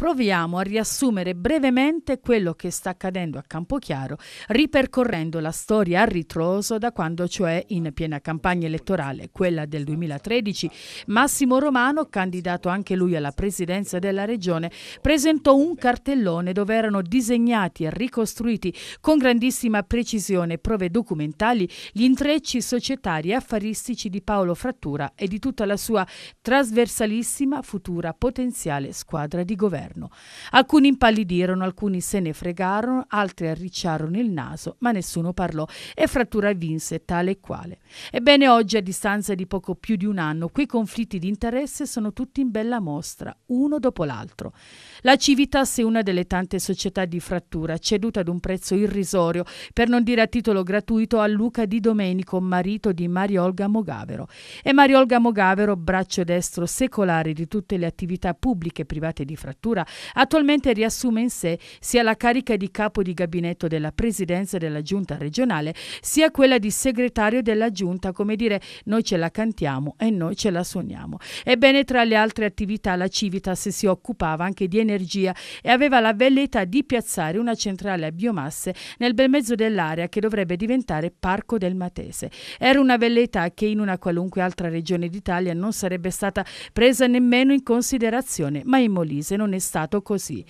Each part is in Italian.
Proviamo a riassumere brevemente quello che sta accadendo a Campochiaro, ripercorrendo la storia a ritroso da quando cioè in piena campagna elettorale, quella del 2013, Massimo Romano, candidato anche lui alla presidenza della regione, presentò un cartellone dove erano disegnati e ricostruiti con grandissima precisione e prove documentali gli intrecci societari e affaristici di Paolo Frattura e di tutta la sua trasversalissima futura potenziale squadra di governo inverno. Alcuni impallidirono, alcuni se ne fregarono, altri arricciarono il naso, ma nessuno parlò e frattura vinse tale e quale. Ebbene oggi, a distanza di poco più di un anno, quei conflitti di interesse sono tutti in bella mostra, uno dopo l'altro. La Civitas è una delle tante società di frattura ceduta ad un prezzo irrisorio, per non dire a titolo gratuito, a Luca Di Domenico, marito di Mariolga Mogavero. E Mariolga Mogavero, braccio destro secolare di tutte le attività pubbliche e private di frattura, Agricoltura, attualmente riassume in sé sia la carica di capo di gabinetto della presidenza della giunta regionale, sia quella di segretario della giunta, come dire noi ce la cantiamo e noi ce la suoniamo. Ebbene, tra le altre attività la Civitas si occupava anche di energia e aveva la velleità di piazzare una centrale a biomasse nel bel mezzo dell'area che dovrebbe diventare Parco del Matese. Era una velleità che in una qualunque altra regione d'Italia non sarebbe stata presa nemmeno in considerazione, ma in Molise non è stato così.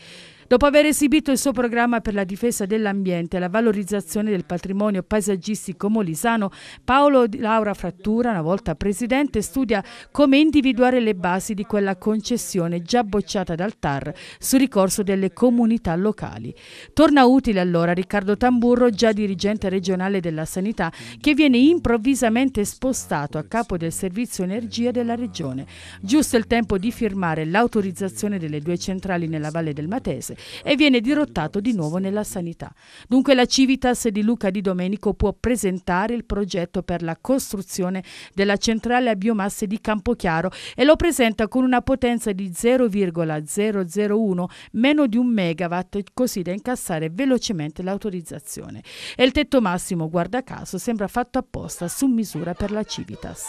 Dopo aver esibito il suo programma per la difesa dell'ambiente e la valorizzazione del patrimonio paesaggistico molisano, Paolo Laura Frattura, una volta presidente, studia come individuare le basi di quella concessione già bocciata dal TAR su ricorso delle comunità locali. Torna utile allora Riccardo Tamburro, già dirigente regionale della sanità, che viene improvvisamente spostato a capo del servizio energia della regione. Giusto il tempo di firmare l'autorizzazione delle due centrali nella Valle del Matese e viene dirottato di nuovo nella sanità. Dunque la Civitas di Luca Di Domenico può presentare il progetto per la costruzione della centrale a biomasse di Campochiaro e lo presenta con una potenza di 0,001 meno di un megawatt così da incassare velocemente l'autorizzazione. E il tetto massimo, guarda caso, sembra fatto apposta su misura per la Civitas.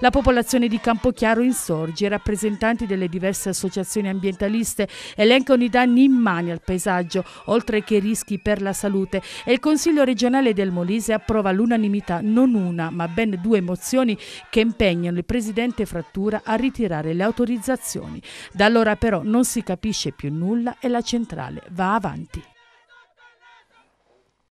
La popolazione di Campochiaro insorge, i rappresentanti delle diverse associazioni ambientaliste elencano i danni immagini mani al paesaggio, oltre che rischi per la salute e il Consiglio regionale del Molise approva all'unanimità non una ma ben due mozioni che impegnano il Presidente Frattura a ritirare le autorizzazioni. Da allora però non si capisce più nulla e la centrale va avanti.